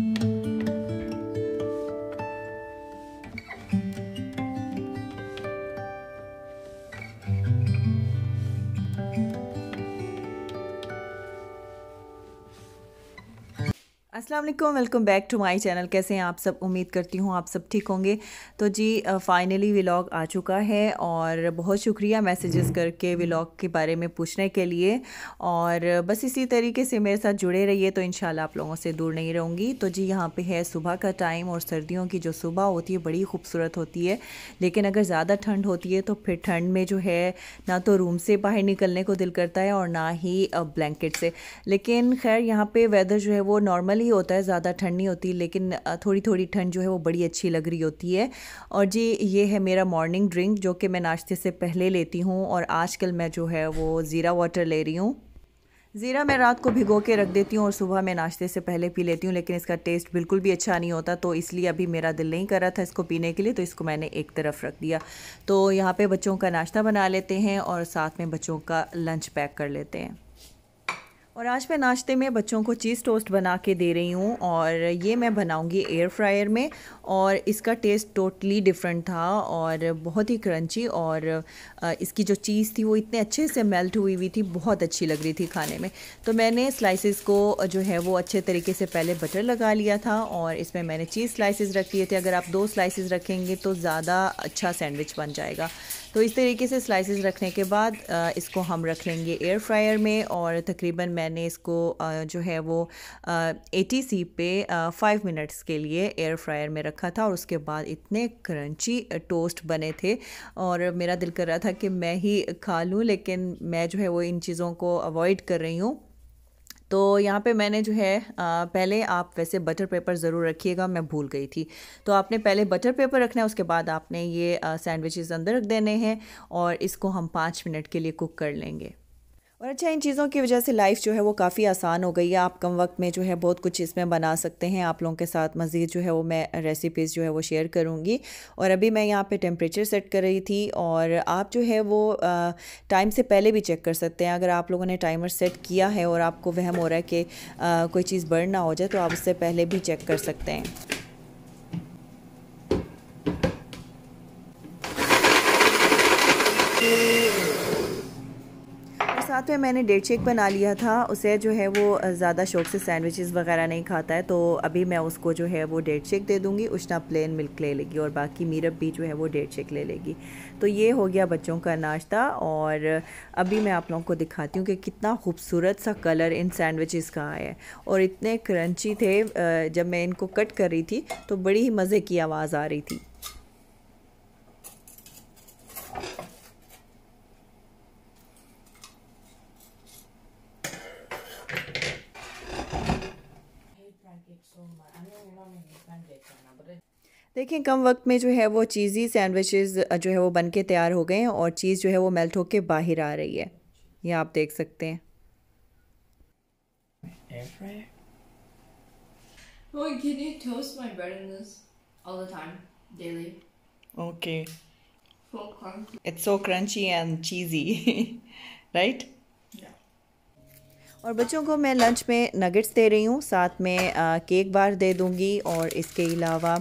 Thank you. Aslam welcome back to my channel कैसे हैं आप सब उम्मीद करती हूँ आप सब ठीक होंगे तो जी फ़ाइनली व्लॉग आ चुका है और बहुत शुक्रिया मैसेजेस हम्म। करके व्लॉग के बारे में पूछने के लिए और बस इसी तरीके से मेरे साथ जुड़े रहिए तो इन आप लोगों से दूर नहीं रहूँगी तो जी यहाँ पे है सुबह का टाइम और सर्दियों की जो सुबह होती है बड़ी खूबसूरत होती है लेकिन अगर ज़्यादा ठंड होती है तो फिर ठंड में जो है ना तो रूम से बाहर निकलने को दिल करता है और ना ही ब्लैंकेट से लेकिन खैर यहाँ पर वेदर जो है वो नॉर्मली होता है ज़्यादा ठंड नहीं होती लेकिन थोड़ी थोड़ी ठंड जो है वो बड़ी अच्छी लग रही होती है और जी ये है मेरा मॉर्निंग ड्रिंक जो कि मैं नाश्ते से पहले लेती हूँ और आजकल मैं जो है वो ज़ीरा वाटर ले रही हूँ ज़ीरा मैं रात को भिगो के रख देती हूँ और सुबह मैं नाश्ते से पहले पी लेती हूँ लेकिन इसका टेस्ट बिल्कुल भी अच्छा नहीं होता तो इसलिए अभी मेरा दिल नहीं कर रहा था इसको पीने के लिए तो इसको मैंने एक तरफ रख दिया तो यहाँ पे बच्चों का नाश्ता बना लेते हैं और साथ में बच्चों का लंच पैक कर लेते हैं और आज मैं नाश्ते में बच्चों को चीज़ टोस्ट बना के दे रही हूँ और ये मैं बनाऊँगी एयर फ्रायर में और इसका टेस्ट टोटली डिफरेंट था और बहुत ही क्रंची और इसकी जो चीज़ थी वो इतने अच्छे से मेल्ट हुई हुई थी बहुत अच्छी लग रही थी खाने में तो मैंने स्लाइसेस को जो है वो अच्छे तरीके से पहले बटर लगा लिया था और इसमें मैंने चीज़ स्लाइसिस रख लिए थे अगर आप दो स्लाइसिस रखेंगे तो ज़्यादा अच्छा सैंडविच बन जाएगा तो इस तरीके से स्लाइसिस रखने के बाद इसको हम रख लेंगे एयर फ्रायर में और तकरीबन मैंने मैंने इसको जो है वो टी सी पे फाइव मिनट्स के लिए एयर फ्रायर में रखा था और उसके बाद इतने क्रंची टोस्ट बने थे और मेरा दिल कर रहा था कि मैं ही खा लूँ लेकिन मैं जो है वो इन चीज़ों को अवॉइड कर रही हूँ तो यहाँ पे मैंने जो है आ, पहले आप वैसे बटर पेपर ज़रूर रखिएगा मैं भूल गई थी तो आपने पहले बटर पेपर रखना है उसके बाद आपने ये सैंडविचेस अंदर रख देने हैं और इसको हम पाँच मिनट के लिए कुक कर लेंगे और अच्छा इन चीज़ों की वजह से लाइफ जो है वो काफ़ी आसान हो गई है आप कम वक्त में जो है बहुत कुछ इसमें बना सकते हैं आप लोगों के साथ मज़ीद जो है वो मैं रेसिपीज़ जो है वो शेयर करूँगी और अभी मैं यहाँ पे टेम्परेचर सेट कर रही थी और आप जो है वो टाइम से पहले भी चेक कर सकते हैं अगर आप लोगों ने टाइमर सेट किया है और आपको वहम हो रहा है कि कोई चीज़ बर्न ना हो जाए तो आप उससे पहले भी चेक कर सकते हैं साथ में मैंने डेट शेक बना लिया था उसे जो है वो ज़्यादा शौक से सैंडविचेस वगैरह नहीं खाता है तो अभी मैं उसको जो है वो डेट शेक दे दूँगी उष्णा प्लेन मिल्क ले लेगी और बाकी मीरप भी जो है वो डेट शेक ले लेगी तो ये हो गया बच्चों का नाश्ता और अभी मैं आप लोगों को दिखाती हूँ कि कितना खूबसूरत सा कलर इन सैंडविचेस का आया है और इतने क्रंची थे जब मैं इनको कट कर रही थी तो बड़ी ही मज़े की आवाज़ आ रही थी देखिए कम वक्त में जो है वो चीज़ी सैंडविचेस जो है वो बन के तैयार हो गए हैं और चीज़ जो है वो मेल्ट होके बाहर आ रही है ये आप देख सकते हैं और बच्चों को मैं लंच में नगेट्स दे रही हूँ साथ में आ, केक बार दे दूँगी और इसके अलावा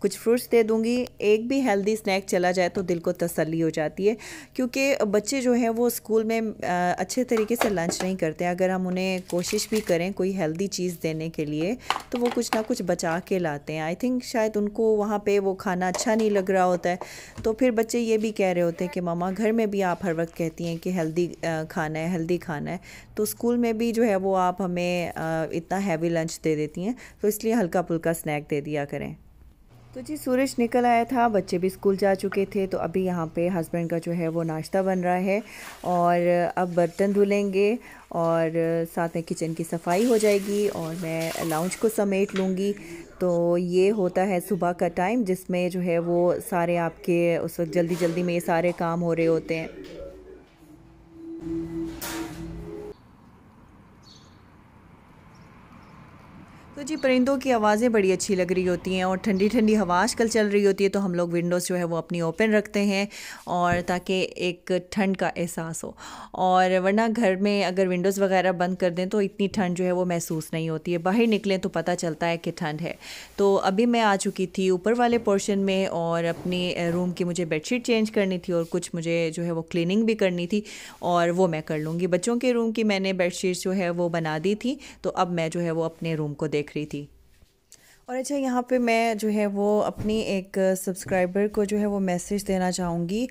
कुछ फ्रूट्स दे दूँगी एक भी हेल्दी स्नैक चला जाए तो दिल को तसल्ली हो जाती है क्योंकि बच्चे जो हैं वो स्कूल में अच्छे तरीके से लंच नहीं करते अगर हम उन्हें कोशिश भी करें कोई हेल्दी चीज़ देने के लिए तो वो कुछ ना कुछ बचा के लाते हैं आई थिंक शायद उनको वहाँ पर वो खाना अच्छा नहीं लग रहा होता है तो फिर बच्चे ये भी कह रहे होते हैं कि मामा घर में भी आप हर वक्त कहती हैं कि हेल्दी खाना है हेल्दी खाना है तो स्कूल में भी जो है वो आप हमें इतना हैवी लंच दे देती हैं तो इसलिए हल्का फुल्का स्नैक दे दिया करें तो जी सूरज निकल आया था बच्चे भी स्कूल जा चुके थे तो अभी यहाँ पे हस्बैंड का जो है वो नाश्ता बन रहा है और अब बर्तन धुलेंगे और साथ में किचन की सफाई हो जाएगी और मैं लाउंज को समेट लूँगी तो ये होता है सुबह का टाइम जिसमें जो है वो सारे आपके उस वक्त जल्दी जल्दी में ये सारे काम हो रहे होते हैं तो जी परिंदों की आवाज़ें बड़ी अच्छी लग रही होती हैं और ठंडी ठंडी हवा आजकल चल रही होती है तो हम लोग विंडोज़ जो है वो अपनी ओपन रखते हैं और ताकि एक ठंड का एहसास हो और वरना घर में अगर विंडोज़ वगैरह बंद कर दें तो इतनी ठंड जो है वो महसूस नहीं होती है बाहर निकलें तो पता चलता है कि ठंड है तो अभी मैं आ चुकी थी ऊपर वाले पोर्शन में और अपने रूम की मुझे बेडशीट चेंज करनी थी और कुछ मुझे जो है वो क्लिनिंग भी करनी थी और वो मैं कर लूँगी बच्चों के रूम की मैंने बेड जो है वो बना दी थी तो अब मैं जो है वो अपने रूम को देख देख रही थी और अच्छा यहाँ पे मैं जो है वो अपनी एक सब्सक्राइबर को जो है वो मैसेज देना चाहूँगी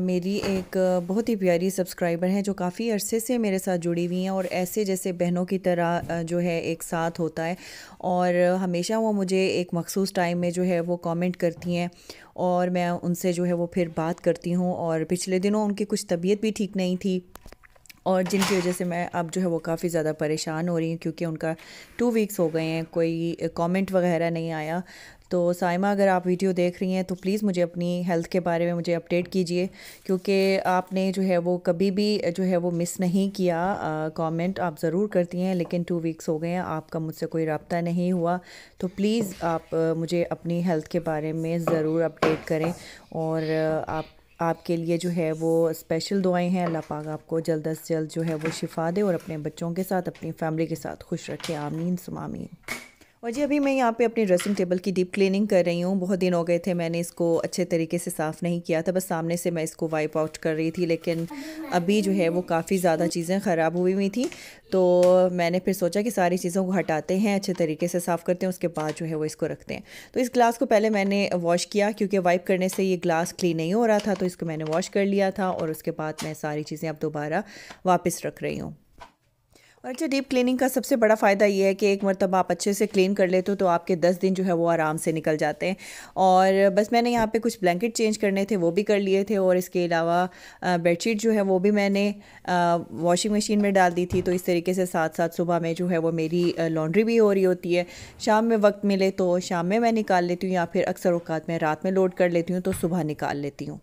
मेरी एक बहुत ही प्यारी सब्सक्राइबर हैं जो काफ़ी अरसे से मेरे साथ जुड़ी हुई हैं और ऐसे जैसे बहनों की तरह जो है एक साथ होता है और हमेशा वो मुझे एक मखसूस टाइम में जो है वो कमेंट करती हैं और मैं उनसे जो है वो फिर बात करती हूँ और पिछले दिनों उनकी कुछ तबीयत भी ठीक नहीं थी और जिनकी वजह से मैं अब जो है वो काफ़ी ज़्यादा परेशान हो रही हूँ क्योंकि उनका टू वीक्स हो गए हैं कोई कमेंट वगैरह नहीं आया तो साइमा अगर आप वीडियो देख रही हैं तो प्लीज़ मुझे अपनी हेल्थ के बारे में मुझे अपडेट कीजिए क्योंकि आपने जो है वो कभी भी जो है वो मिस नहीं किया कमेंट आप ज़रूर करती हैं लेकिन टू वीक्स हो गए हैं आपका मुझसे कोई रबता नहीं हुआ तो प्लीज़ आप मुझे अपनी हेल्थ के बारे में ज़रूर अपडेट करें और आप आपके लिए जो है वो स्पेशल दुआएं हैं अल्लाह पाक आपको जल्द अज जल्द जो है वो शिफा दे और अपने बच्चों के साथ अपनी फैमिली के साथ खुश रखे आमीन सुमामीन और जी अभी मैं यहाँ पे अपने ड्रेसिंग टेबल की डीप क्लीनिंग कर रही हूँ बहुत दिन हो गए थे मैंने इसको अच्छे तरीके से साफ़ नहीं किया था बस सामने से मैं इसको वाइप आउट कर रही थी लेकिन अभी जो है वो काफ़ी ज़्यादा चीज़ें ख़राब हुई हुई थी तो मैंने फिर सोचा कि सारी चीज़ों को हटाते हैं अच्छे तरीके से साफ़ करते हैं उसके बाद जो है वो इसको रखते हैं तो इस ग्लास को पहले मैंने वॉश किया क्योंकि वाइप करने से ये ग्लास क्लीन नहीं हो रहा था तो इसको मैंने वॉश कर लिया था और उसके बाद मैं सारी चीज़ें अब दोबारा वापस रख रही हूँ अच्छा डीप क्लीनिंग का सबसे बड़ा फ़ायदा ये है कि एक मरतबा आप अच्छे से क्लीन कर लेते हो तो आपके दस दिन जो है वो आराम से निकल जाते हैं और बस मैंने यहाँ पे कुछ ब्लैंकेट चेंज करने थे वो भी कर लिए थे और इसके अलावा बेडशीट जो है वो भी मैंने वॉशिंग मशीन में डाल दी थी तो इस तरीके से साथ साथ सुबह में जो है वो मेरी लॉन्ड्री भी हो रही होती है शाम में वक्त मिले तो शाम में मैं निकाल लेती हूँ या फिर अक्सर अवकात में रात में लोड कर लेती हूँ तो सुबह निकाल लेती हूँ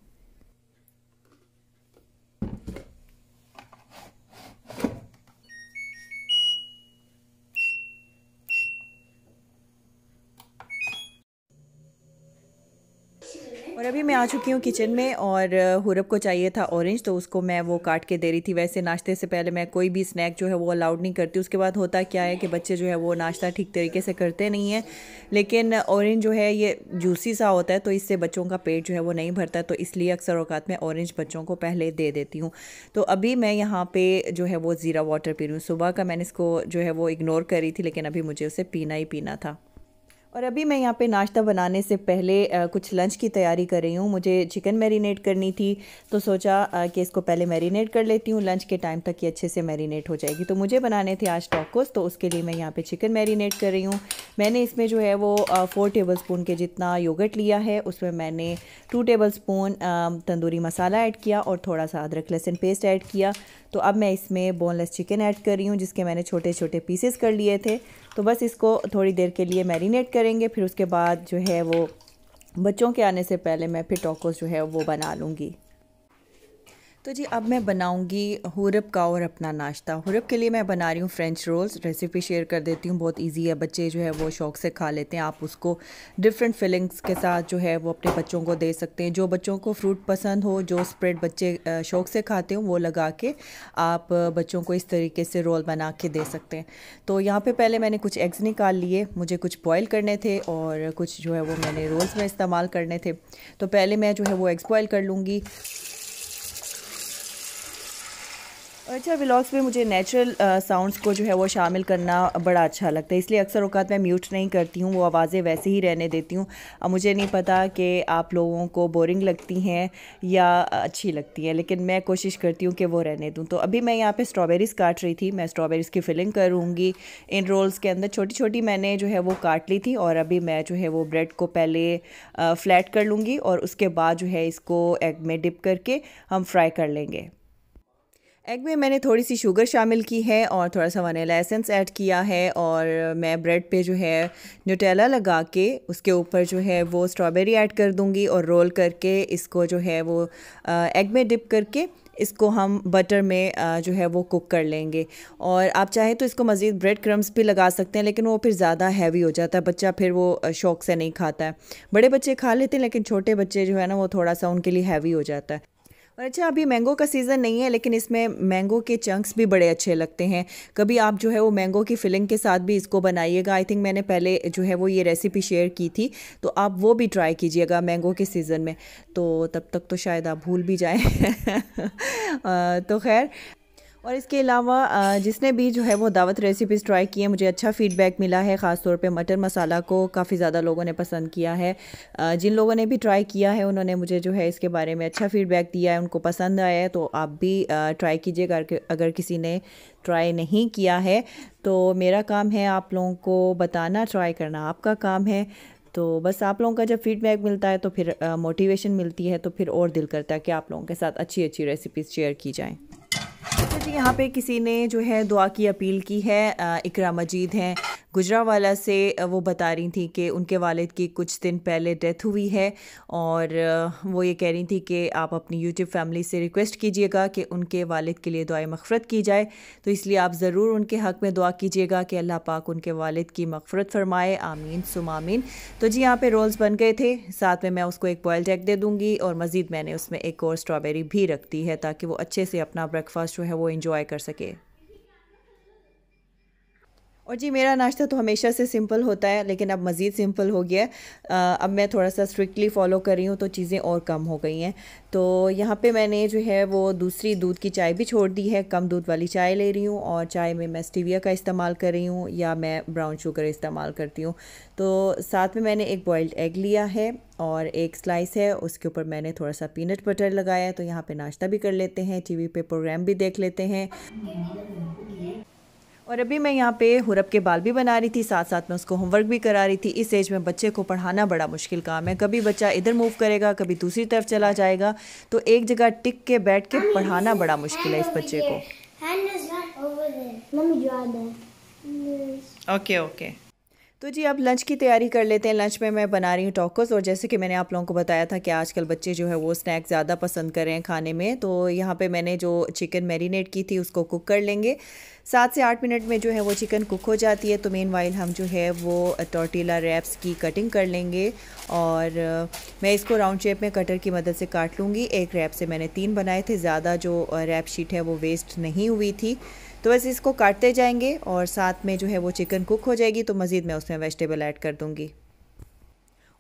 और अभी मैं आ चुकी हूँ किचन में और हुरब को चाहिए था ऑरेंज तो उसको मैं वो काट के दे रही थी वैसे नाश्ते से पहले मैं कोई भी स्नैक जो है वो अलाउड नहीं करती उसके बाद होता क्या है कि बच्चे जो है वो नाश्ता ठीक तरीके से करते नहीं हैं लेकिन ऑरेंज जो है ये जूसी सा होता है तो इससे बच्चों का पेट जो है वो नहीं भरता तो इसलिए अक्सर अवकात में ऑरेंज बच्चों को पहले दे देती हूँ तो अभी मैं यहाँ पर जो है वो ज़ीरा वाटर पी रही हूँ सुबह का मैंने इसको जो है वो इग्नोर करी थी लेकिन अभी मुझे उसे पीना ही पीना था और अभी मैं यहाँ पे नाश्ता बनाने से पहले आ, कुछ लंच की तैयारी कर रही हूँ मुझे चिकन मैरिनेट करनी थी तो सोचा आ, कि इसको पहले मैरिनेट कर लेती हूँ लंच के टाइम तक ये अच्छे से मैरिनेट हो जाएगी तो मुझे बनाने थे आज टॉकोस तो उसके लिए मैं यहाँ पे चिकन मैरिनेट कर रही हूँ मैंने इसमें जो है वो फ़ोर टेबल स्पून के जितना योगट लिया है उसमें मैंने two tablespoon tandoori masala add किया और थोड़ा सा अदरक लहसुन पेस्ट ऐड किया तो अब मैं इसमें बोनलेस चिकन ऐड कर रही हूँ जिसके मैंने छोटे छोटे पीसेस कर लिए थे तो बस इसको थोड़ी देर के लिए मैरिनेट कर करेंगे फिर उसके बाद जो है वो बच्चों के आने से पहले मैं फिर टोकोस जो है वो बना लूँगी तो जी अब मैं बनाऊंगी हुरप का और अपना नाश्ता हुरप के लिए मैं बना रही हूँ फ्रेंच रोल्स रेसिपी शेयर कर देती हूँ बहुत इजी है बच्चे जो है वो शौक से खा लेते हैं आप उसको डिफरेंट फिलिंग्स के साथ जो है वो अपने बच्चों को दे सकते हैं जो बच्चों को फ्रूट पसंद हो जो स्प्रेड बच्चे शौक से खाते हो वो लगा के आप बच्चों को इस तरीके से रोल बना के दे सकते हैं तो यहाँ पर पहले मैंने कुछ एग्स निकाल लिए मुझे कुछ बॉयल करने थे और कुछ जो है वो मैंने रोल्स में इस्तेमाल करने थे तो पहले मैं जो है वो एग्स बॉयल कर लूँगी अच्छा व्लॉग्स में मुझे नेचुरल साउंड्स को जो है वो शामिल करना बड़ा अच्छा लगता है इसलिए अक्सर अवत मैं म्यूट नहीं करती हूँ वो आवाज़ें वैसे ही रहने देती हूँ मुझे नहीं पता कि आप लोगों को बोरिंग लगती हैं या अच्छी लगती हैं लेकिन मैं कोशिश करती हूँ कि वो रहने दूँ तो अभी मैं यहाँ पे स्ट्रॉबेरीज़ काट रही थी मैं स्ट्रॉबेरीज़ की फिलिंग करूँगी इन रोल्स के अंदर छोटी छोटी मैंने जो है वो काट ली थी और अभी मैं जो है वो ब्रेड को पहले फ्लैट कर लूँगी और उसके बाद जो है इसको एग में डिप करके हम फ्राई कर लेंगे एग में मैंने थोड़ी सी शुगर शामिल की है और थोड़ा सा वनीला एसेंस ऐड किया है और मैं ब्रेड पे जो है न्यूटेला लगा के उसके ऊपर जो है वो स्ट्रॉबेरी ऐड कर दूंगी और रोल करके इसको जो है वो एग में डिप करके इसको हम बटर में जो है वो कुक कर लेंगे और आप चाहें तो इसको मज़ीद ब्रेड क्रम्स भी लगा सकते हैं लेकिन वो फिर ज़्यादा हैवी हो जाता है बच्चा फिर वो शौक से नहीं खाता है बड़े बच्चे खा लेते हैं लेकिन छोटे बच्चे जो है ना वो थोड़ा सा उनके लिए हैवी हो जाता है और अच्छा अभी मैंगो का सीज़न नहीं है लेकिन इसमें मैंगो के चंक्स भी बड़े अच्छे लगते हैं कभी आप जो है वो मैंगो की फिलिंग के साथ भी इसको बनाइएगा आई थिंक मैंने पहले जो है वो ये रेसिपी शेयर की थी तो आप वो भी ट्राई कीजिएगा मैंगो के सीज़न में तो तब तक तो शायद आप भूल भी जाएँ तो खैर और इसके अलावा जिसने भी जो है वो दावत रेसिपीज़ ट्राई की है मुझे अच्छा फीडबैक मिला है ख़ास तौर पे मटर मसाला को काफ़ी ज़्यादा लोगों ने पसंद किया है जिन लोगों ने भी ट्राई किया है उन्होंने मुझे जो है इसके बारे में अच्छा फीडबैक दिया है उनको पसंद आया है तो आप भी ट्राई कीजिएगा अगर किसी ने ट्राई नहीं किया है तो मेरा काम है आप लोगों को बताना ट्राई करना आपका काम है तो बस आप लोगों का जब फीडबैक मिलता है तो फिर मोटिवेशन मिलती है तो फिर और दिल करता है कि आप लोगों के साथ अच्छी अच्छी रेसिपीज़ शेयर की जाएँ जी यहाँ पे किसी ने जो है दुआ की अपील की है इकरा मजीद हैं गुजरावाला से वो बता रही थी कि उनके वालिद की कुछ दिन पहले डेथ हुई है और वो ये कह रही थी कि आप अपनी यूट्यूब फैमिली से रिक्वेस्ट कीजिएगा कि उनके वालिद के लिए दुआ मफ़रत की जाए तो इसलिए आप ज़रूर उनके हक़ में दुआ कीजिएगा कि अल्लाह पाक उनके वालिद की मफ़रत फरमाए आमीन सुमामीन तो जी यहाँ पर रोल्स बन गए थे साथ में मैं उसको एक बॉयल्ड एग दे दूँगी और मज़ीद मैंने उसमें एक और स्ट्रॉबेरी भी रख दी है ताकि वो अच्छे से अपना ब्रेकफास्ट जो है वो इंजॉय कर सके और जी मेरा नाश्ता तो हमेशा से सिंपल होता है लेकिन अब मज़ीद सिंपल हो गया आ, अब मैं थोड़ा सा स्ट्रिक्टली फॉलो कर रही हूँ तो चीज़ें और कम हो गई हैं तो यहाँ पे मैंने जो है वो दूसरी दूध की चाय भी छोड़ दी है कम दूध वाली चाय ले रही हूँ और चाय में मैं स्टीविया का इस्तेमाल कर रही हूँ या मैं ब्राउन शुगर इस्तेमाल करती हूँ तो साथ में मैंने एक बॉयल्ड एग लिया है और एक स्लाइस है उसके ऊपर मैंने थोड़ा सा पीनट बटर लगाया तो यहाँ पर नाश्ता भी कर लेते हैं टी पे प्रोग्राम भी देख लेते हैं और अभी मैं यहाँ पे हुरप के बाल भी बना रही थी साथ साथ में उसको होमवर्क भी करा रही थी इस एज में बच्चे को पढ़ाना बड़ा मुश्किल काम है कभी बच्चा इधर मूव करेगा कभी दूसरी तरफ चला जाएगा तो एक जगह टिक के बैठ के पढ़ाना बड़ा मुश्किल है इस बच्चे को ओके ओके okay, okay. तो जी अब लंच की तैयारी कर लेते हैं लंच में मैं बना रही हूँ टॉकोस और जैसे कि मैंने आप लोगों को बताया था कि आजकल बच्चे जो है वो स्नैक्स ज़्यादा पसंद कर रहे हैं खाने में तो यहाँ पे मैंने जो चिकन मैरिनेट की थी उसको कुक कर लेंगे सात से आठ मिनट में जो है वो चिकन कुक हो जाती है तो मेन वाइल हम जो है वो टॉर्टिला रैप्स की कटिंग कर लेंगे और मैं इसको राउंड शेप में कटर की मदद से काट लूँगी एक रैप से मैंने तीन बनाए थे ज़्यादा जो रैप शीट है वो वेस्ट नहीं हुई थी तो बस इसको काटते जाएंगे और साथ में जो है वो चिकन कुक हो जाएगी तो मज़ीद मैं उसमें वेजिटेबल ऐड कर दूँगी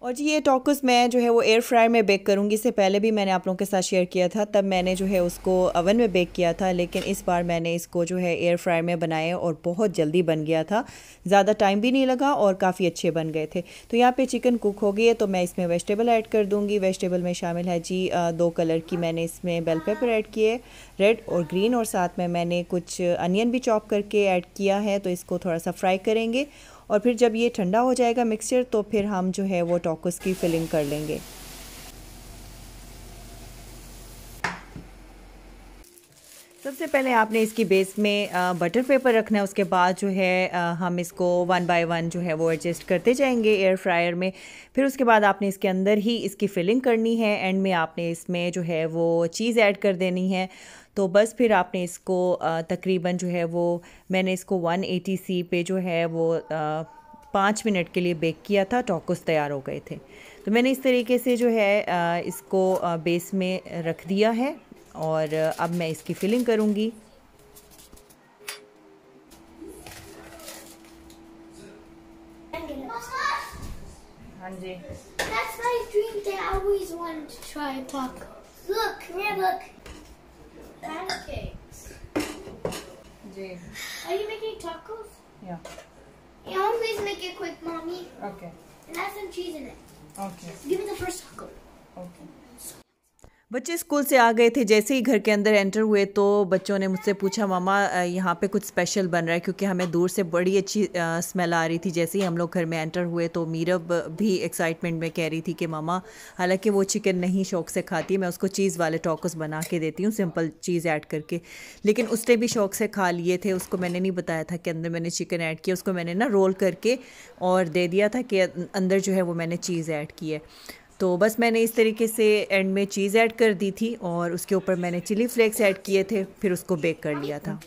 और जी ये टॉकस मैं जो है वो एयर फ्रायर में बेक करूँगी इससे पहले भी मैंने आप लोगों के साथ शेयर किया था तब मैंने जो है उसको अवन में बेक किया था लेकिन इस बार मैंने इसको जो है एयर फ्रायर में बनाए और बहुत जल्दी बन गया था ज़्यादा टाइम भी नहीं लगा और काफ़ी अच्छे बन गए थे तो यहाँ पे चिकन कुक हो गई है तो मैं इसमें वेजिटेबल ऐड कर दूँगी वेजिटेबल में शामिल है जी दो कलर की मैंने इसमें बेल पेपर ऐड किए रेड और ग्रीन और साथ में मैंने कुछ अनियन भी चॉप करके ऐड किया है तो इसको थोड़ा सा फ्राई करेंगे और फिर जब ये ठंडा हो जाएगा मिक्सचर तो फिर हम जो है वो टॉकस की फिलिंग कर लेंगे सबसे पहले आपने इसकी बेस में बटर पेपर रखना है उसके बाद जो है हम इसको वन बाय वन जो है वो एडजस्ट करते जाएंगे एयर फ्रायर में फिर उसके बाद आपने इसके अंदर ही इसकी फिलिंग करनी है एंड में आपने इसमें जो है वो चीज़ ऐड कर देनी है तो बस फिर आपने इसको तकरीबन जो है वो मैंने इसको वन सी पे जो है वो पाँच मिनट के लिए बेक किया था टॉकस तैयार हो गए थे तो मैंने इस तरीके से जो है इसको बेस में रख दिया है और अब मैं इसकी फिलिंग करूँगी Okay. And add some cheese in it. Okay. Give me the first taco. Okay. बच्चे स्कूल से आ गए थे जैसे ही घर के अंदर एंटर हुए तो बच्चों ने मुझसे पूछा मामा यहाँ पे कुछ स्पेशल बन रहा है क्योंकि हमें दूर से बड़ी अच्छी आ, स्मेल आ रही थी जैसे ही हम लोग घर में एंटर हुए तो मीरब भी एक्साइटमेंट में कह रही थी कि मामा हालांकि वो चिकन नहीं शौक से खाती मैं उसको चीज़ वाले टॉकस बना के देती हूँ सिंपल चीज़ ऐड करके लेकिन उसने भी शौक से खा लिए थे उसको मैंने नहीं बताया था कि अंदर मैंने चिकन ऐड किया उसको मैंने ना रोल करके और दे दिया था कि अं, अंदर जो है वो मैंने चीज़ ऐड की है तो बस मैंने इस तरीके से एंड में चीज़ ऐड कर दी थी और उसके ऊपर मैंने चिली फ्लेक्स ऐड किए थे फिर उसको बेक कर लिया था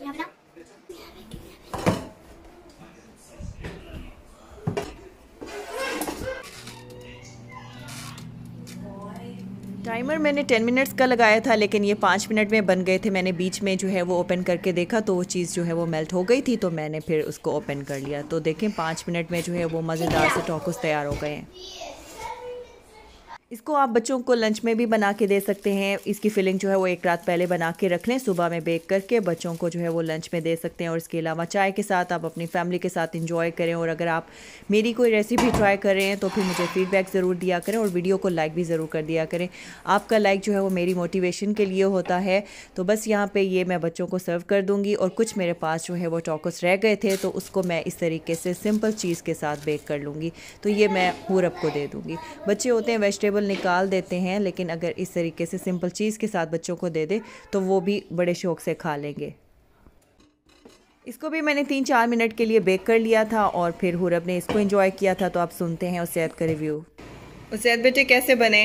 टाइमर मैंने टेन मिनट्स का लगाया था लेकिन ये पाँच मिनट में बन गए थे मैंने बीच में जो है वो ओपन करके देखा तो वो चीज़ जो है वो मेल्ट हो गई थी तो मैंने फिर उसको ओपन कर लिया तो देखें पाँच मिनट में जो है वो मज़ेदार से टॉकस तैयार हो गए हैं इसको आप बच्चों को लंच में भी बना के दे सकते हैं इसकी फिलिंग जो है वो एक रात पहले बना के रख लें सुबह में बेक करके बच्चों को जो है वो लंच में दे सकते हैं और इसके अलावा चाय के साथ आप अपनी फैमिली के साथ इंजॉय करें और अगर आप मेरी कोई रेसिपी ट्राई कर रहे हैं तो फिर मुझे फीडबैक ज़रूर दिया करें और वीडियो को लाइक भी ज़रूर कर दिया करें आपका लाइक जो है वो मेरी मोटिवेशन के लिए होता है तो बस यहाँ पर ये मैं बच्चों को सर्व कर दूँगी और कुछ मेरे पास जो है वो टॉकस रह गए थे तो उसको मैं इस तरीके से सिंपल चीज़ के साथ बेक कर लूँगी तो ये मैं पूरब को दे दूँगी बच्चे होते हैं वेजिटेबल वेजिटेबल निकाल देते हैं लेकिन अगर इस तरीके से सिंपल चीज़ के साथ बच्चों को दे दे तो वो भी बड़े शौक से खा लेंगे इसको भी मैंने तीन चार मिनट के लिए बेक कर लिया था और फिर हुरब ने इसको इंजॉय किया था तो आप सुनते हैं उसैद का रिव्यू उसैद बेटे कैसे बने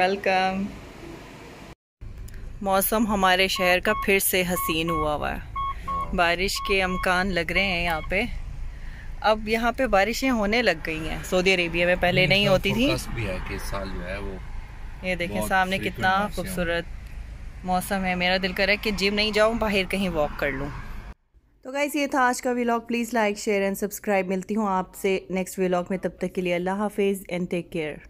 वेलकम मौसम हमारे शहर का फिर से हसीन हुआ हुआ है बारिश के अमकान लग रहे हैं यहाँ पे अब यहाँ पे बारिशें होने लग गई हैं सऊदी अरेबिया में पहले नहीं तो होती थी भी है कि साल जो है वो ये देखें सामने कितना खूबसूरत मौसम है मेरा दिल करे कि जिम नहीं जाऊँ बाहर कहीं वॉक कर लूँ तो गाइज़ ये था आज का vlog please like share and subscribe मिलती हूँ आपसे नेक्स्ट व्लॉग में तब तक के लिए अल्लाह हाफिज़ एंड टेक केयर